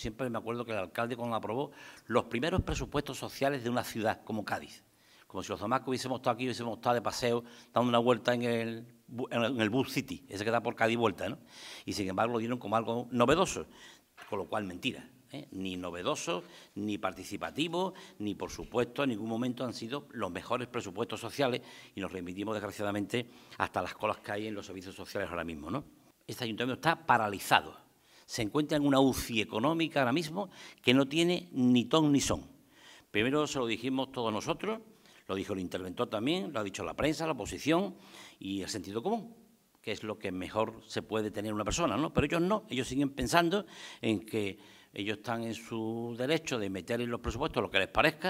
siempre me acuerdo que el alcalde cuando aprobó los primeros presupuestos sociales de una ciudad como Cádiz, como si los demás que hubiésemos estado aquí hubiésemos estado de paseo dando una vuelta en el, en el Bus City, ese que da por Cádiz vuelta, ¿no? Y sin embargo lo dieron como algo novedoso, con lo cual mentira. ¿eh? Ni novedoso, ni participativo, ni por supuesto en ningún momento han sido los mejores presupuestos sociales y nos remitimos desgraciadamente hasta las colas que hay en los servicios sociales ahora mismo, ¿no? Este ayuntamiento está paralizado se encuentra en una UCI económica ahora mismo que no tiene ni ton ni son. Primero se lo dijimos todos nosotros, lo dijo el interventor también, lo ha dicho la prensa, la oposición y el sentido común que es lo que mejor se puede tener una persona, ¿no? Pero ellos no, ellos siguen pensando en que ellos están en su derecho de meter en los presupuestos lo que les parezca